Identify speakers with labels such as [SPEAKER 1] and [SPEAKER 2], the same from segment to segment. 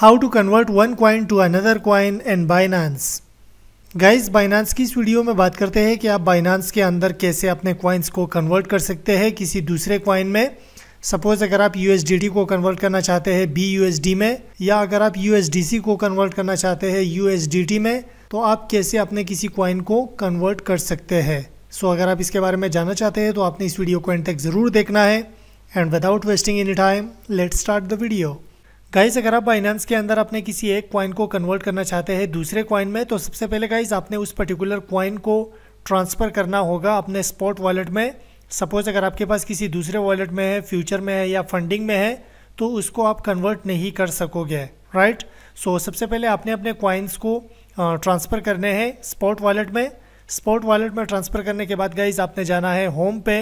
[SPEAKER 1] how to convert one coin to another coin and Binance guys Binance की इस video में बात करते हैं कि आप बाइनांस के अंदर कैसे अपने क्वाइंस को कन्वर्ट कर सकते हैं किसी दूसरे क्वाइन में सपोज अगर आप यू को कन्वर्ट करना चाहते हैं बी यूएसडी में या अगर आप यू को कन्वर्ट करना चाहते हैं यू में तो आप कैसे अपने किसी क्वाइन को कन्वर्ट कर सकते हैं सो so, अगर आप इसके बारे में जानना चाहते हैं तो आपने इस वीडियो को एंड तक ज़रूर देखना है and without wasting any time let start the video guys अगर आप बाइनांस के अंदर अपने किसी एक कॉइन को कन्वर्ट करना चाहते हैं दूसरे क्वाइन में तो सबसे पहले गाइस आपने उस पर्टिकुलर क्वाइन को ट्रांसफ़र करना होगा अपने स्पॉट वॉलेट में सपोज अगर आपके पास किसी दूसरे वॉलेट में है फ्यूचर में है या फंडिंग में है तो उसको आप कन्वर्ट नहीं कर सकोगे राइट सो so, सबसे पहले आपने अपने कॉइन्स को ट्रांसफ़र करने हैं स्पॉट वॉलेट में स्पॉट वॉलेट में ट्रांसफ़र करने के बाद गाइज आपने जाना है होम पे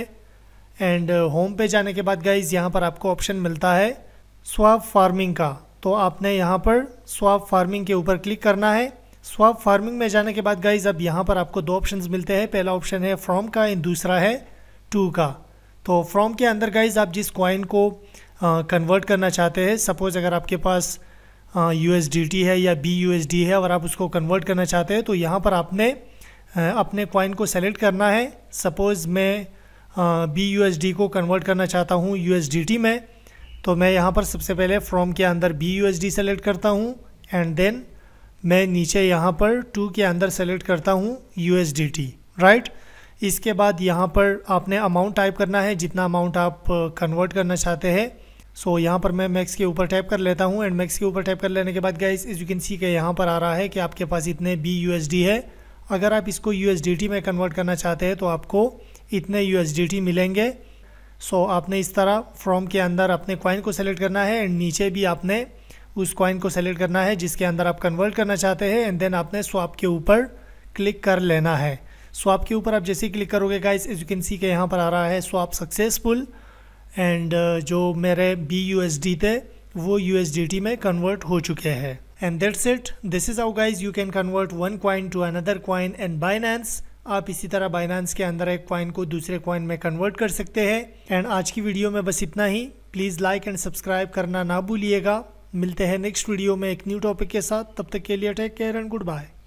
[SPEAKER 1] एंड होम पे जाने के बाद गाइज यहाँ पर आपको ऑप्शन मिलता है स्वाप फार्मिंग का तो आपने यहाँ पर स्वाप फार्मिंग के ऊपर क्लिक करना है स्वाप फार्मिंग में जाने के बाद गाइज अब यहाँ पर आपको दो ऑप्शन मिलते हैं पहला ऑप्शन है फ्रॉम का एंड दूसरा है टू का तो फ्रॉम के अंदर गाइज आप जिस कॉइन को कन्वर्ट करना चाहते हैं सपोज़ अगर आपके पास यू है या बी है और आप उसको कन्वर्ट करना चाहते हैं तो यहाँ पर आपने अपने क्वाइन को सेलेक्ट करना है सपोज़ मैं बी यू को कन्वर्ट करना चाहता हूँ यू में तो मैं यहाँ पर सबसे पहले फ्रॉम के अंदर बी यू सेलेक्ट करता हूँ एंड देन मैं नीचे यहाँ पर टू के अंदर सेलेक्ट करता हूँ यू राइट इसके बाद यहाँ पर आपने अमाउंट टाइप करना है जितना अमाउंट आप कन्वर्ट uh, करना चाहते हैं सो so, यहाँ पर मैं मैक्स के ऊपर टाइप कर लेता हूँ एंड मैक्स के ऊपर टाइप कर लेने के बाद गाइस इस यू कैन सी के यहाँ पर आ रहा है कि आपके पास इतने बी यू है अगर आप इसको यू में कन्वर्ट करना चाहते हैं तो आपको इतने यू मिलेंगे सो so, आपने इस तरह फ्रॉम के अंदर अपने कॉइन को सेलेक्ट करना है एंड नीचे भी आपने उस कॉइन को सेलेक्ट करना है जिसके अंदर आप कन्वर्ट करना चाहते हैं एंड देन आपने स्वाप के ऊपर क्लिक कर लेना है स्वाप के ऊपर आप जैसे ही क्लिक करोगे guys as you can see के यहाँ पर आ रहा है स्वाप सक्सेसफुल एंड जो मेरे बी यू थे वो यू में कन्वर्ट हो चुके हैं and that's it this is how guys you can convert one coin to another coin and Binance आप इसी तरह बाइनांस के अंदर एक क्वाइन को दूसरे क्वाइन में कन्वर्ट कर सकते हैं एंड आज की वीडियो में बस इतना ही प्लीज़ लाइक एंड सब्सक्राइब करना ना भूलिएगा मिलते हैं नेक्स्ट वीडियो में एक न्यू टॉपिक के साथ तब तक के लिए take care and good bye